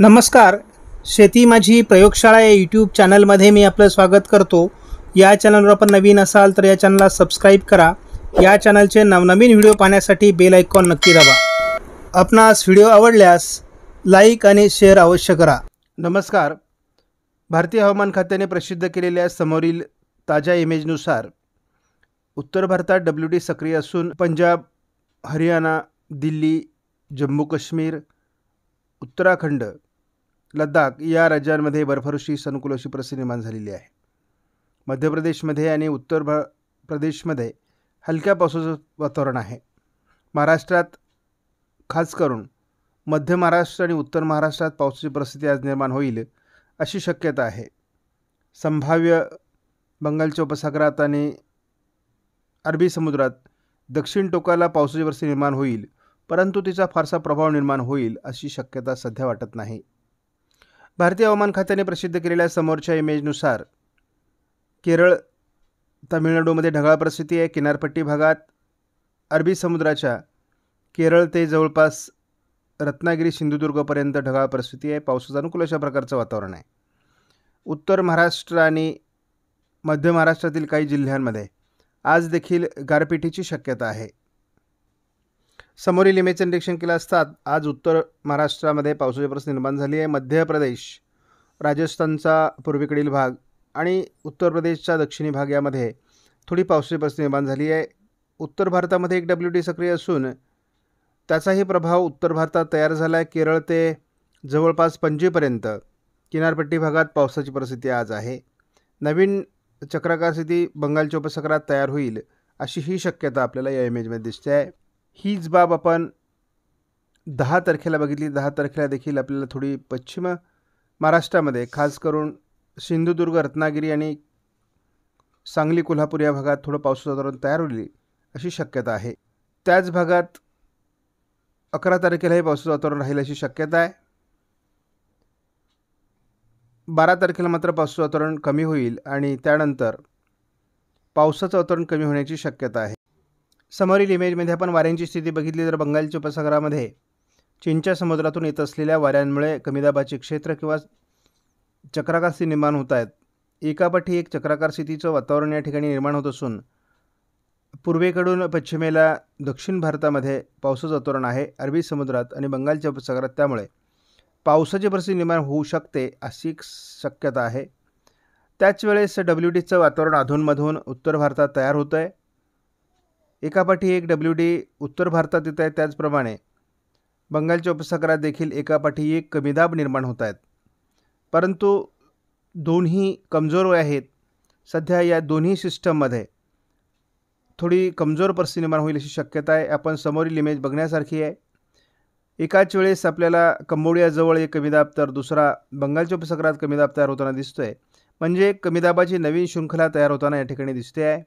नमस्कार शेती माझी प्रयोगशाळा या यूट्यूब चॅनलमध्ये मी आपलं स्वागत करतो या चॅनलवर आपण नवीन असाल तर या चॅनलला सबस्क्राईब करा या चॅनलचे नवनवीन व्हिडिओ पाहण्यासाठी बेल ऐकॉन नक्की दाबा आपणास व्हिडिओ आवडल्यास लाईक आणि शेअर अवश्य करा नमस्कार भारतीय हवामान खात्याने प्रसिद्ध केलेल्या समोरील ताज्या इमेजनुसार उत्तर भारतात डब्ल्यू डी सक्रिय असून पंजाब हरियाणा दिल्ली जम्मू काश्मीर उत्तराखंड लद्दाख या राज्यांमध्ये बर्फवृष्टी सनुकूल अशी परिस्थिती निर्माण झालेली आहे मध्य प्रदेशमध्ये आणि उत्तर भा प्रदेशमध्ये हलक्या पावसाचं वातावरण आहे महाराष्ट्रात खास करून मध्य महाराष्ट्र आणि उत्तर महाराष्ट्रात पावसाची परिस्थिती आज निर्माण होईल अशी शक्यता आहे संभाव्य बंगालच्या उपसागरात आणि अरबी समुद्रात दक्षिण टोकाला पावसाची परिस्थिती निर्माण होईल परंतु तिचा फारसा प्रभाव निर्माण होईल अशी शक्यता सध्या वाटत नाही भारतीय हवामान खात्याने प्रसिद्ध केलेल्या समोरच्या इमेजनुसार केरळ तामिळनाडूमध्ये ढगाळ परिस्थिती आहे किनारपट्टी भागात अरबी समुद्राच्या केरळ ते जवळपास रत्नागिरी सिंधुदुर्गपर्यंत ढगाळ परिस्थिती आहे पावसाचं अनुकूल अशा प्रकारचं वातावरण आहे उत्तर महाराष्ट्र आणि मध्य महाराष्ट्रातील काही जिल्ह्यांमध्ये आज देखील गारपिटीची शक्यता आहे समोरील इमेजचं निरीक्षण केलं असतात आज उत्तर महाराष्ट्रामध्ये पावसाची परिस्थिती निर्माण झाली आहे मध्य प्रदेश राजस्थानचा पूर्वेकडील भाग आणि उत्तर प्रदेशचा दक्षिणी भाग यामध्ये थोडी पावसाची परिस्थिती निर्माण झाली आहे उत्तर भारतामध्ये एक डब्ल्यू डी सक्रिय असून त्याचाही प्रभाव उत्तर भारतात तयार झाला आहे केरळ ते जवळपास पणजीपर्यंत किनारपट्टी भागात पावसाची परिस्थिती आज आहे नवीन चक्राकार स्थिती बंगालच्या उपसागरात तयार होईल अशी ही शक्यता आपल्याला या इमेजमध्ये दिसते आहे हीच बाब आपण दहा तारखेला बघितली दहा तारखेला देखील आपल्याला थोडी पश्चिम महाराष्ट्रामध्ये खास करून सिंधुदुर्ग रत्नागिरी आणि सांगली कोल्हापूर या भागात थोडं पावसाचं वातावरण तयार होईल अशी शक्यता आहे त्याच भागात अकरा तारखेलाही पावसाचं वातावरण राहील अशी शक्यता आहे बारा तारखेला मात्र पावसाचं वातावरण कमी होईल आणि त्यानंतर पावसाचं वातावरण कमी होण्याची शक्यता आहे समोरील इमेजमध्ये आपण वाऱ्यांची स्थिती बघितली तर बंगालच्या उपसागरामध्ये चीनच्या समुद्रातून येत असलेल्या वाऱ्यांमुळे कमीदाबाचे क्षेत्र किंवा चक्राकार स्थिती निर्माण होत आहेत एकापाठी एक चक्राकार स्थितीचं वातावरण या ठिकाणी निर्माण होत असून पूर्वेकडून पश्चिमेला दक्षिण भारतामध्ये पावसाचं वातावरण आहे अरबी समुद्रात आणि बंगालच्या उपसागरात त्यामुळे पावसाची परिस्थिती निर्माण होऊ शकते अशी शक्यता आहे त्याच वेळेस डब्ल्यू डीचं वातावरण अधूनमधून उत्तर भारतात तयार होतं आहे एकापाठी एक डब्ल्यू डी उत्तर भारतात येत आहे त्याचप्रमाणे बंगालच्या उपसागरात देखील एकापाठी एक कमी दाब निर्माण होत आहेत परंतु दोन्ही कमजोर आहेत सध्या या दोन्ही सिस्टममध्ये थोडी कमजोर परिस्थिती निर्माण होईल अशी शक्यता आहे आपण समोरील इमेज बघण्यासारखी आहे एकाच वेळेस आपल्याला कंबोडियाजवळ एक कमी दाब तर दुसरा बंगालच्या उपसागरात कमी दाब तयार होताना दिसतो आहे म्हणजे कमी दाबाची नवीन शृंखला तयार होताना या ठिकाणी दिसते आहे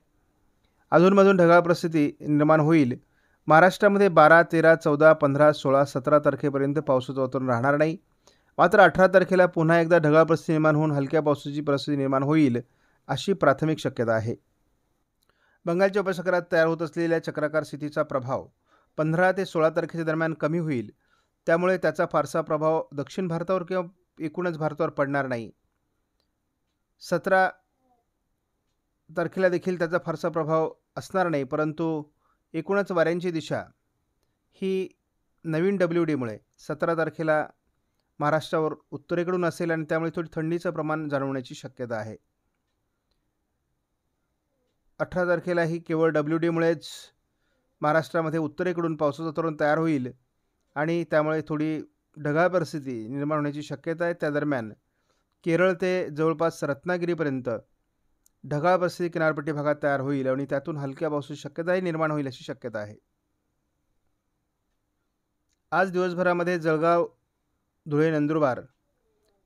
अधूनमधून ढगाळ परिस्थिती निर्माण होईल महाराष्ट्रामध्ये बारा तेरा चौदा पंधरा सोळा सतरा तारखेपर्यंत पावसाचं वातावरण राहणार नाही मात्र अठरा तारखेला पुन्हा एकदा ढगाळ परिस्थिती निर्माण होऊन हलक्या पावसाची परिस्थिती निर्माण होईल अशी प्राथमिक शक्यता आहे बंगालच्या उपसागरात तयार होत असलेल्या चक्राकार स्थितीचा प्रभाव पंधरा ते सोळा तारखेच्या दरम्यान कमी होईल त्यामुळे त्याचा फारसा प्रभाव दक्षिण भारतावर किंवा एकूणच भारतावर पडणार नाही सतरा तारखेला देखील त्याचा फारसा प्रभाव असणार नाही परंतु एकूणच वाऱ्यांची दिशा ही नवीन डब्ल्यू डीमुळे सतरा तारखेला महाराष्ट्रावर उत्तरेकडून असेल आणि त्यामुळे थोडी थंडीचं प्रमाण जाणवण्याची शक्यता आहे अठरा तारखेला ही केवळ डब्ल्यू डीमुळेच महाराष्ट्रामध्ये उत्तरेकडून पावसाचं तोरण तयार होईल आणि त्यामुळे थोडी ढगाळ परिस्थिती निर्माण होण्याची शक्यता आहे त्या दरम्यान केरळ ते जवळपास रत्नागिरीपर्यंत ढगाळ परिस्थिती किनारपट्टी भागात तयार होईल आणि त्यातून हलक्या पावसाची शक्यताही निर्माण होईल अशी शक्यता आहे आज दिवसभरामध्ये जळगाव धुळे नंदुरबार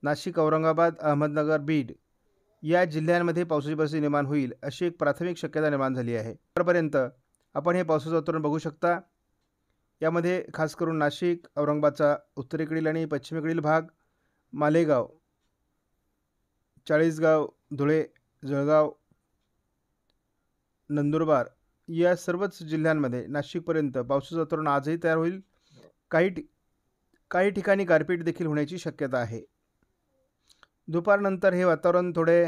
नाशिक औरंगाबाद अहमदनगर बीड या जिल्ह्यांमध्ये पावसाची परिस्थिती निर्माण होईल अशी एक प्राथमिक शक्यता निर्माण झाली आहे आतापर्यंत आपण हे पावसाचं वातावरण बघू शकता यामध्ये खास करून नाशिक औरंगाबादचा उत्तरेकडील आणि पश्चिमेकडील भाग मालेगाव चाळीसगाव धुळे जळगाव नंदुरबार या सर्वच जिल्ह्यांमध्ये नाशिकपर्यंत पावसाचं वातावरण आजही तयार होईल काही ठि काही ठिकाणी गारपीट देखील होण्याची शक्यता आहे दुपारनंतर हे वातावरण थोडे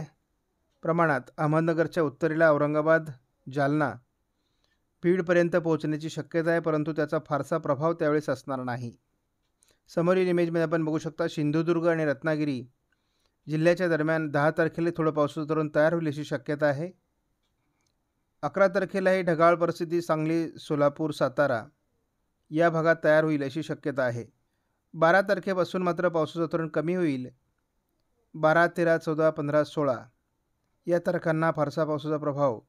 प्रमाणात अहमदनगरच्या उत्तरेला औरंगाबाद जालना पीडपर्यंत पोहोचण्याची शक्यता आहे परंतु त्याचा फारसा प्रभाव त्यावेळेस असणार नाही समोरील इमेजमध्ये आपण बघू शकता सिंधुदुर्ग आणि रत्नागिरी जिल्ह्याच्या दरम्यान दहा तारखेला थोडं पावसाचं धोरण तयार होईल अशी शक्यता आहे अकरा तारखेला ही ढगाळ परिस्थिती सांगली सोलापूर सातारा या भागात तयार होईल अशी शक्यता आहे बारा तारखेपासून मात्र पावसाचं धोरण कमी होईल बारा तेरा चौदा पंधरा सोळा या तारखांना फारसा पावसाचा प्रभाव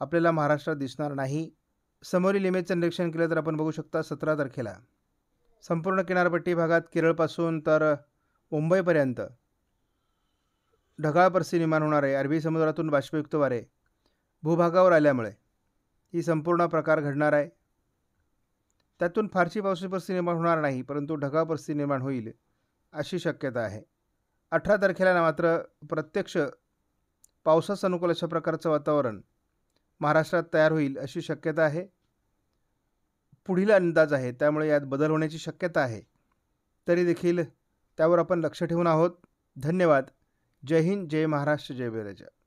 आपल्याला महाराष्ट्रात दिसणार नाही समोरील इमेजचं निरीक्षण केलं तर आपण बघू शकता सतरा तारखेला संपूर्ण किनारपट्टी भागात केरळपासून तर मुंबईपर्यंत ढगाळ परिस्थिती निर्माण होणारे अरबी समुद्रातून बाष्पयुक्त वारे भूभागावर आल्यामुळे ही संपूर्ण प्रकार घडणार आहे त्यातून फारशी पावसाची परिस्थिती निर्माण होणार नाही परंतु ढगाळ परिस्थिती निर्माण होईल अशी शक्यता आहे अठरा तारखेला मात्र प्रत्यक्ष पावसास अनुकूल अशा प्रकारचं वातावरण महाराष्ट्रात तयार होईल अशी शक्यता आहे पुढील अंदाज आहे त्यामुळे यात बदल होण्याची शक्यता आहे तरी देखील त्यावर आपण लक्ष ठेवून आहोत धन्यवाद जय हिंद जय महाराष्ट्र जय बेराजा